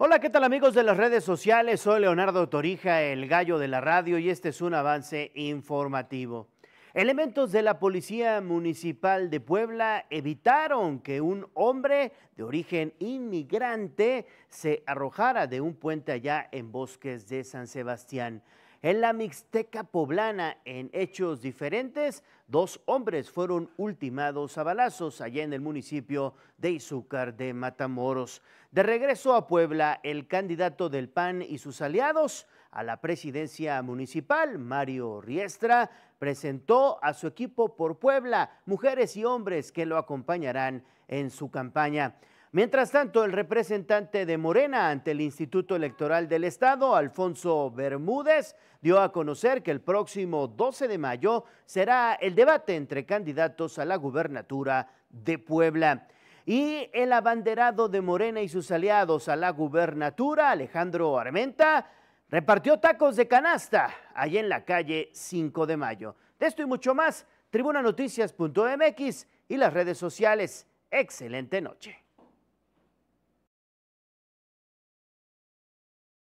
Hola, ¿qué tal amigos de las redes sociales? Soy Leonardo Torija, el gallo de la radio, y este es un avance informativo. Elementos de la Policía Municipal de Puebla evitaron que un hombre de origen inmigrante se arrojara de un puente allá en Bosques de San Sebastián. En la Mixteca poblana, en hechos diferentes, dos hombres fueron ultimados a balazos allá en el municipio de Izúcar de Matamoros. De regreso a Puebla, el candidato del PAN y sus aliados a la presidencia municipal, Mario Riestra, presentó a su equipo por Puebla, mujeres y hombres que lo acompañarán en su campaña. Mientras tanto, el representante de Morena ante el Instituto Electoral del Estado, Alfonso Bermúdez, dio a conocer que el próximo 12 de mayo será el debate entre candidatos a la gubernatura de Puebla. Y el abanderado de Morena y sus aliados a la gubernatura, Alejandro Armenta, repartió tacos de canasta ahí en la calle 5 de mayo. De esto y mucho más, tribunanoticias.mx y las redes sociales. Excelente noche.